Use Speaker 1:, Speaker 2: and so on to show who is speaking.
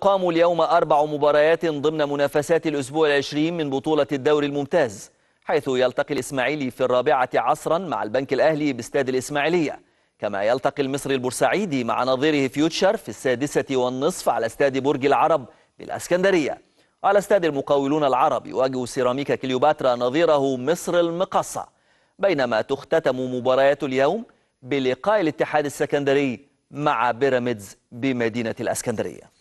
Speaker 1: قاموا اليوم أربع مباريات ضمن منافسات الأسبوع العشرين من بطولة الدوري الممتاز حيث يلتقي الإسماعيلي في الرابعة عصرا مع البنك الأهلي باستاد الإسماعيلية كما يلتقي المصري البورسعيدي مع نظيره فيوتشر في السادسة والنصف على استاد برج العرب بالأسكندرية على استاد المقاولون العرب يواجه سيراميكا كليوباترا نظيره مصر المقصة بينما تختتم مباريات اليوم بلقاء الاتحاد السكندري مع بيراميدز بمدينة الأسكندرية